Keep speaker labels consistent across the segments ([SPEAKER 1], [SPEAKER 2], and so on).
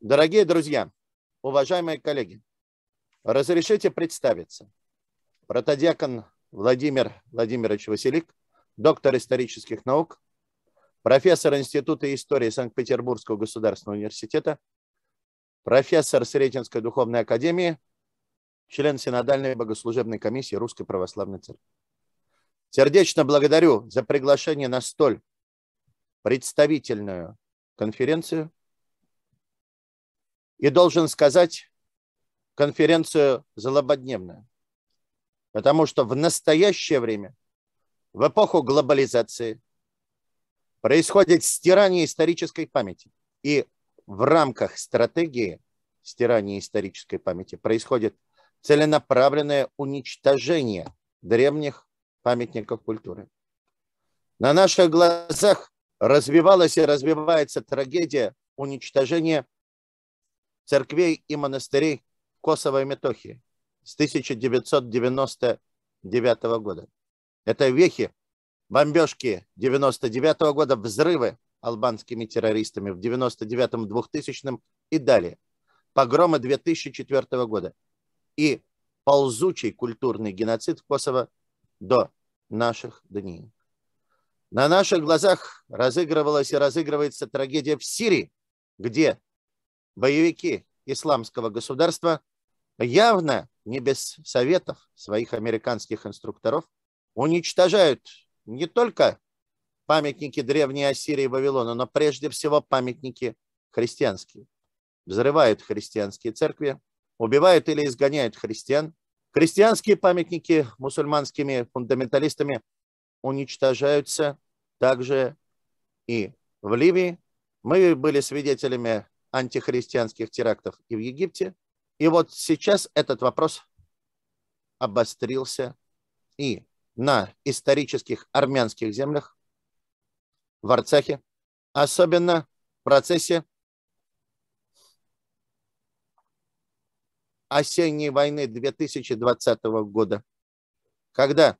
[SPEAKER 1] Дорогие друзья, уважаемые коллеги, разрешите представиться. Протодиакон Владимир Владимирович Василик, доктор исторических наук, профессор Института истории Санкт-Петербургского государственного университета, профессор Сретенской духовной академии, член Синодальной богослужебной комиссии Русской Православной Церкви. Сердечно благодарю за приглашение на столь представительную конференцию – и должен сказать конференцию злободневную. Потому что в настоящее время, в эпоху глобализации, происходит стирание исторической памяти. И в рамках стратегии стирания исторической памяти происходит целенаправленное уничтожение древних памятников культуры. На наших глазах развивалась и развивается трагедия уничтожения церквей и монастырей Косово и Метохии с 1999 года. Это вехи, бомбежки 99 года, взрывы албанскими террористами в 99-м, 2000-м и далее, погромы 2004 года и ползучий культурный геноцид в Косово до наших дней. На наших глазах разыгрывалась и разыгрывается трагедия в Сирии, где боевики исламского государства явно не без советов своих американских инструкторов уничтожают не только памятники древней Ассирии и Вавилона, но прежде всего памятники христианские. Взрывают христианские церкви, убивают или изгоняют христиан. Христианские памятники мусульманскими фундаменталистами уничтожаются также и в Ливии. Мы были свидетелями антихристианских терактов и в Египте. И вот сейчас этот вопрос обострился и на исторических армянских землях в Арцахе, особенно в процессе осенней войны 2020 года, когда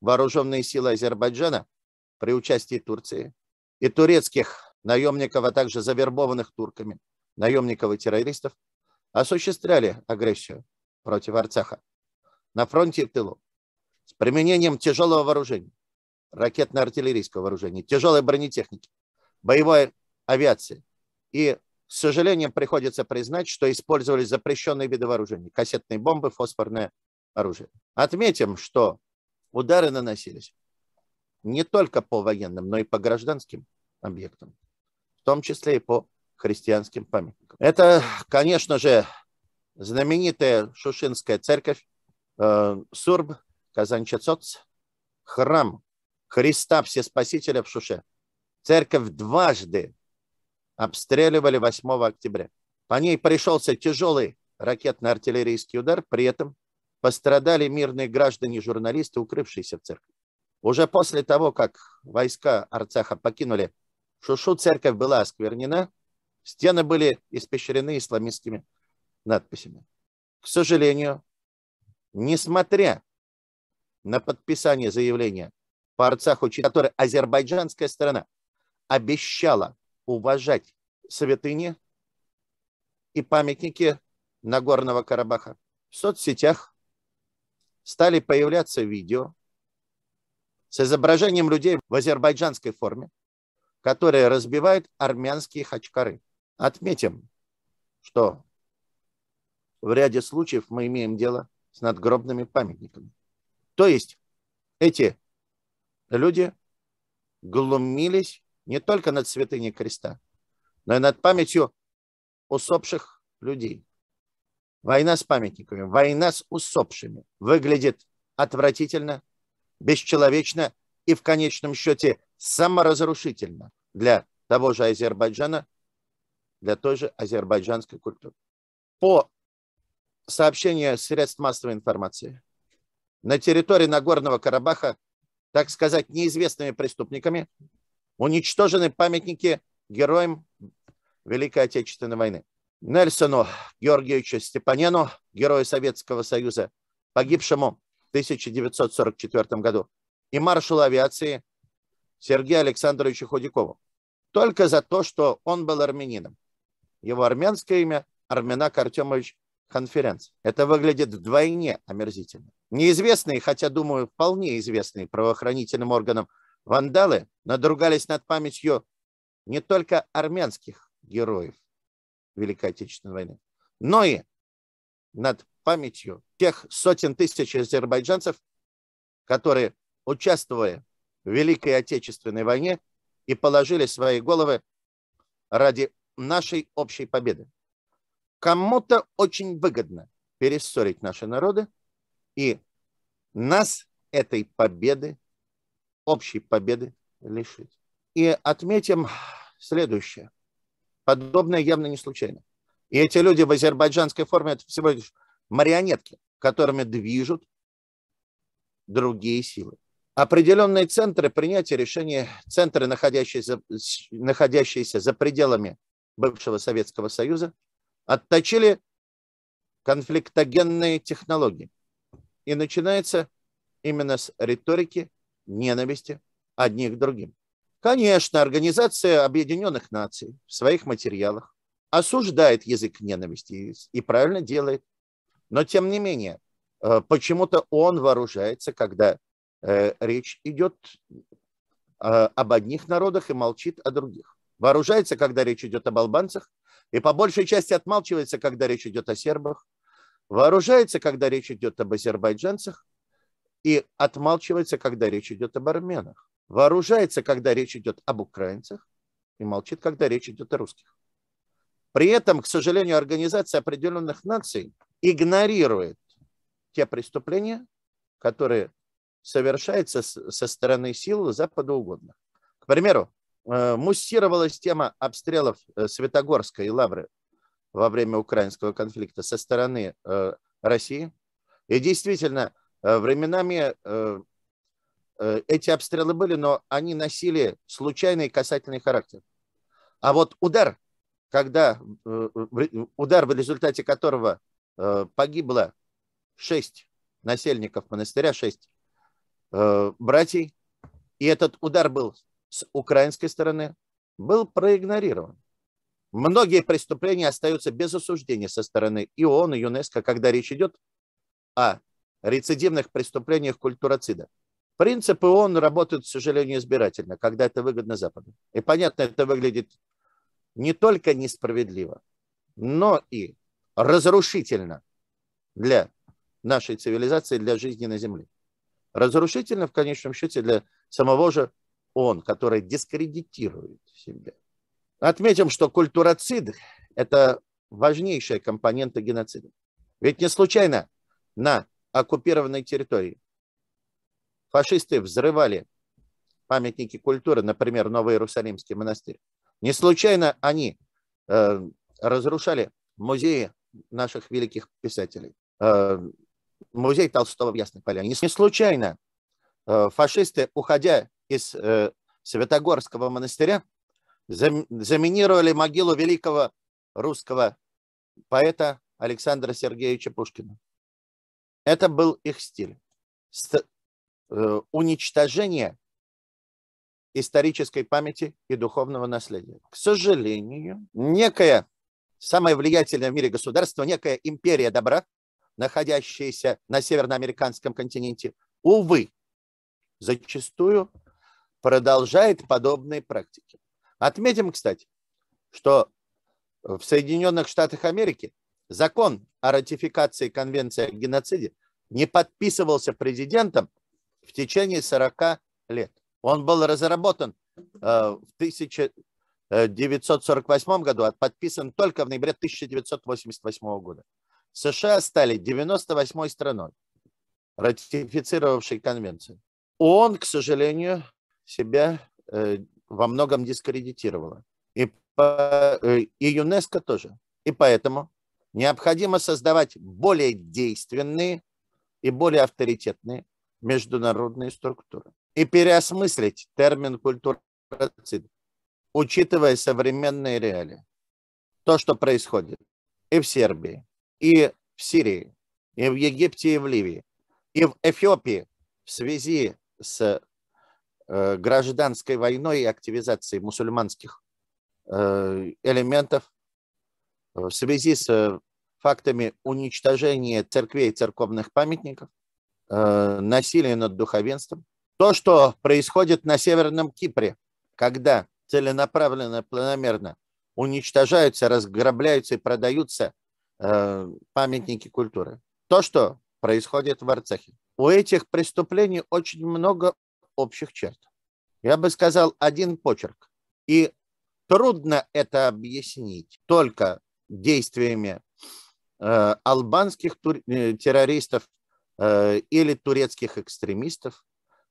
[SPEAKER 1] вооруженные силы Азербайджана при участии Турции и турецких наемников, а также завербованных турками, наемников и террористов, осуществляли агрессию против Арцаха на фронте и в тылу с применением тяжелого вооружения, ракетно-артиллерийского вооружения, тяжелой бронетехники, боевой авиации. И, к сожалению, приходится признать, что использовались запрещенные виды вооружений, кассетные бомбы, фосфорное оружие. Отметим, что удары наносились не только по военным, но и по гражданским объектам в том числе и по христианским памятникам. Это, конечно же, знаменитая Шушинская церковь, э, Сурб, Казанчацоц, храм Христа Всеспасителя в Шуше. Церковь дважды обстреливали 8 октября. По ней пришелся тяжелый ракетно-артиллерийский удар, при этом пострадали мирные граждане и журналисты, укрывшиеся в церкви. Уже после того, как войска Арцаха покинули что Шушу церковь была осквернена, стены были испещрены исламистскими надписями. К сожалению, несмотря на подписание заявления по Арцаху, которое азербайджанская сторона обещала уважать святыни и памятники Нагорного Карабаха. В соцсетях стали появляться видео с изображением людей в азербайджанской форме, которые разбивают армянские хачкары. Отметим, что в ряде случаев мы имеем дело с надгробными памятниками. То есть эти люди глумились не только над святыней креста, но и над памятью усопших людей. Война с памятниками, война с усопшими выглядит отвратительно, бесчеловечно и в конечном счете саморазрушительно для того же Азербайджана, для той же азербайджанской культуры. По сообщению средств массовой информации, на территории Нагорного Карабаха, так сказать, неизвестными преступниками уничтожены памятники героям Великой Отечественной войны. Нельсону Георгиевичу Степанену, герою Советского Союза, погибшему в 1944 году, и маршалу авиации Сергея Александровича Худякова. Только за то, что он был армянином. Его армянское имя Арменак Артемович Конференц. Это выглядит вдвойне омерзительно. Неизвестные, хотя, думаю, вполне известные правоохранительным органам вандалы надругались над памятью не только армянских героев Великой Отечественной войны, но и над памятью тех сотен тысяч азербайджанцев, которые, участвуя Великой Отечественной войне и положили свои головы ради нашей общей победы. Кому-то очень выгодно перессорить наши народы, и нас этой победы, общей победы лишить. И отметим следующее. Подобное явно не случайно. И эти люди в азербайджанской форме это всего лишь марионетки, которыми движут другие силы определенные центры принятия решений, центры, находящиеся, находящиеся за пределами бывшего Советского Союза, отточили конфликтогенные технологии. И начинается именно с риторики ненависти одних к другим. Конечно, Организация Объединенных Наций в своих материалах осуждает язык ненависти и правильно делает. Но тем не менее, э, почему-то он вооружается, когда Э, речь идет э, об одних народах и молчит о других. Вооружается, когда речь идет об албанцах, и по большей части отмалчивается, когда речь идет о сербах. Вооружается, когда речь идет об азербайджанцах, и отмалчивается, когда речь идет об армянах. Вооружается, когда речь идет об украинцах, и молчит, когда речь идет о русских. При этом, к сожалению, Организация определенных наций игнорирует те преступления, которые совершается со стороны сил Запада угодно. К примеру, э, муссировалась тема обстрелов э, Светогорска и Лавры во время украинского конфликта со стороны э, России. И действительно, временами эти обстрелы были, но они носили случайный касательный характер. А вот удар, когда удар, в результате которого погибло шесть насельников монастыря, шесть Э, братьей. И этот удар был с украинской стороны, был проигнорирован. Многие преступления остаются без осуждения со стороны и ООН, и ЮНЕСКО, когда речь идет о рецидивных преступлениях культуроцида. Принципы ООН работают, к сожалению, избирательно, когда это выгодно Западу. И понятно, это выглядит не только несправедливо, но и разрушительно для нашей цивилизации, для жизни на Земле разрушительно в конечном счете для самого же он, который дискредитирует себя. Отметим, что культуроцид – это важнейшая компонента геноцида. Ведь не случайно на оккупированной территории фашисты взрывали памятники культуры, например, Новый Иерусалимский монастырь. Не случайно они э, разрушали музеи наших великих писателей. Э, музей Толстого в Ясной Поляне. Не случайно э, фашисты, уходя из э, Святогорского монастыря, заминировали могилу великого русского поэта Александра Сергеевича Пушкина. Это был их стиль. Э, уничтожение исторической памяти и духовного наследия. К сожалению, некое самое влиятельное в мире государство, некая империя добра, находящиеся на северноамериканском континенте, увы, зачастую продолжает подобные практики. Отметим, кстати, что в Соединенных Штатах Америки закон о ратификации Конвенции о геноциде не подписывался президентом в течение 40 лет. Он был разработан э, в 1948 году, а подписан только в ноябре 1988 года. США стали 98-й страной, ратифицировавшей конвенцию. ООН, к сожалению, себя э, во многом дискредитировала. И, э, и ЮНЕСКО тоже. И поэтому необходимо создавать более действенные и более авторитетные международные структуры. И переосмыслить термин культуроцид, учитывая современные реалии. То, что происходит и в Сербии, и в Сирии, и в Египте, и в Ливии, и в Эфиопии в связи с э, гражданской войной и активизацией мусульманских э, элементов, э, в связи с фактами уничтожения церквей и церковных памятников, насилия над духовенством. То, что происходит на Северном Кипре, когда целенаправленно, планомерно уничтожаются, разграбляются и продаются Э, памятники культуры. То, что происходит в Арцахе. У этих преступлений очень много общих черт. Я бы сказал, один почерк. И трудно это объяснить только действиями э, албанских тур- э, террористов э, или турецких экстремистов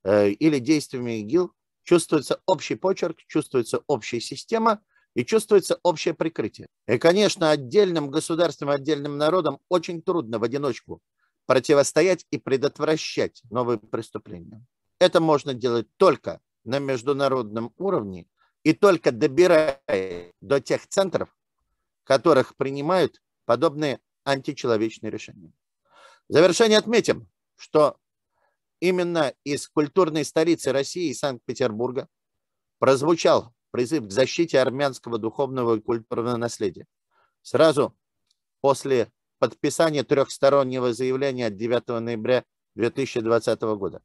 [SPEAKER 1] э, или действиями ИГИЛ. Чувствуется общий почерк, чувствуется общая система – и чувствуется общее прикрытие. И, конечно, отдельным государствам, отдельным народам очень трудно в одиночку противостоять и предотвращать новые преступления. Это можно делать только на международном уровне и только добирая до тех центров, которых принимают подобные античеловечные решения. В завершение отметим, что именно из культурной столицы России, Санкт-Петербурга, прозвучал призыв к защите армянского духовного и культурного наследия. Сразу после подписания трехстороннего заявления от 9 ноября 2020 года.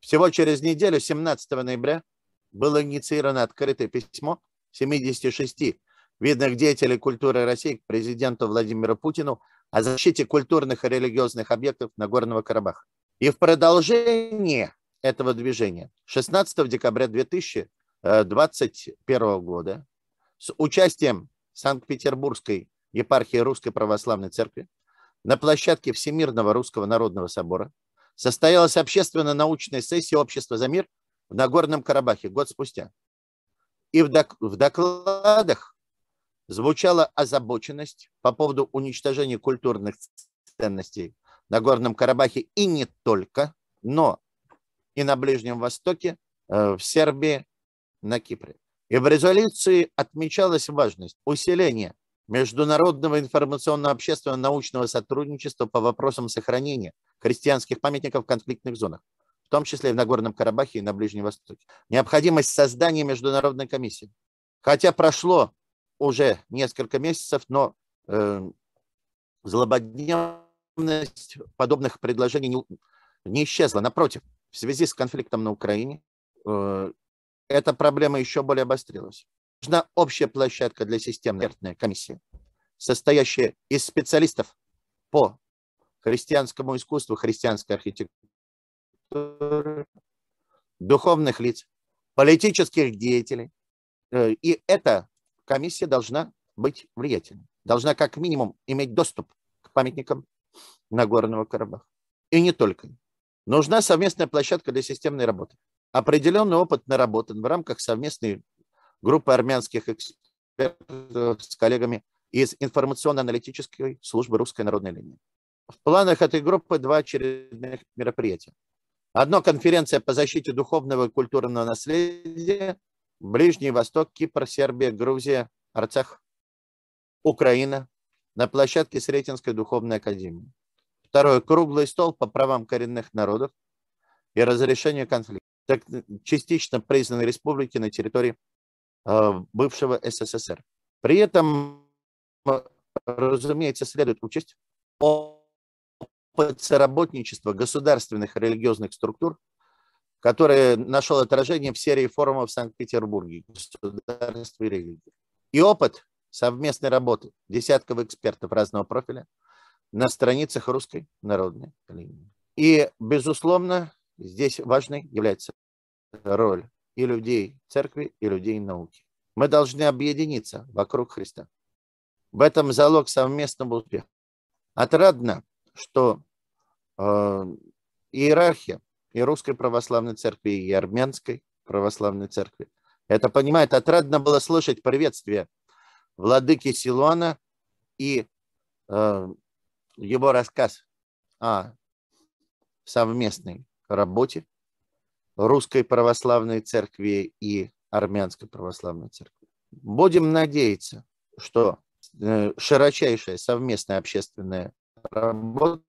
[SPEAKER 1] Всего через неделю, 17 ноября, было инициировано открытое письмо 76 видных деятелей культуры России к президенту Владимиру Путину о защите культурных и религиозных объектов Нагорного Карабаха. И в продолжение этого движения 16 декабря 2000 2021 э, года с участием Санкт-Петербургской епархии Русской Православной Церкви на площадке Всемирного Русского Народного Собора состоялась общественно-научная сессия Общества за мир в Нагорном Карабахе год спустя. И в, док в докладах звучала озабоченность по поводу уничтожения культурных ценностей в Нагорном Карабахе и не только, но и на Ближнем Востоке, э, в Сербии, на Кипре. И в резолюции отмечалась важность усиления международного информационно-общественного научного сотрудничества по вопросам сохранения христианских памятников в конфликтных зонах, в том числе и в Нагорном Карабахе и на Ближнем Востоке. Необходимость создания международной комиссии. Хотя прошло уже несколько месяцев, но э, злободневность подобных предложений не, не исчезла. Напротив, в связи с конфликтом на Украине э, эта проблема еще более обострилась. Нужна общая площадка для системной комиссии, состоящая из специалистов по христианскому искусству, христианской архитектуре, духовных лиц, политических деятелей. Э, и эта комиссия должна быть влиятельной, должна как минимум иметь доступ к памятникам Нагорного Карабаха. И не только. Нужна совместная площадка для системной работы. Определенный опыт наработан в рамках совместной группы армянских экспертов с коллегами из информационно-аналитической службы Русской народной линии. В планах этой группы два очередных мероприятия. Одно – конференция по защите духовного и культурного наследия Ближний Восток, Кипр, Сербия, Грузия, Арцах, Украина на площадке Сретенской духовной академии. Второе – круглый стол по правам коренных народов и разрешению конфликтов так, э, частично признанной республики на территории э, бывшего СССР. При этом, э, разумеется, следует учесть опыт сотрудничества государственных и религиозных структур, который нашел отражение в серии форумов в Санкт-Петербурге «Государство и религия». И опыт совместной работы десятков экспертов разного профиля на страницах русской народной линии. И, безусловно, Здесь важной является роль и людей церкви, и людей науки. Мы должны объединиться вокруг Христа. В этом залог совместного успеха. Отрадно, что э, иерархия и Русской Православной Церкви, и Армянской Православной Церкви это понимает. Отрадно было слышать приветствие владыки Силуана и э, его рассказ о совместной работе Русской Православной Церкви и Армянской Православной Церкви. Будем надеяться, что э, широчайшая совместная общественная работа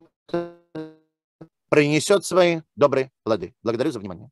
[SPEAKER 1] принесет свои добрые плоды. Благодарю за внимание.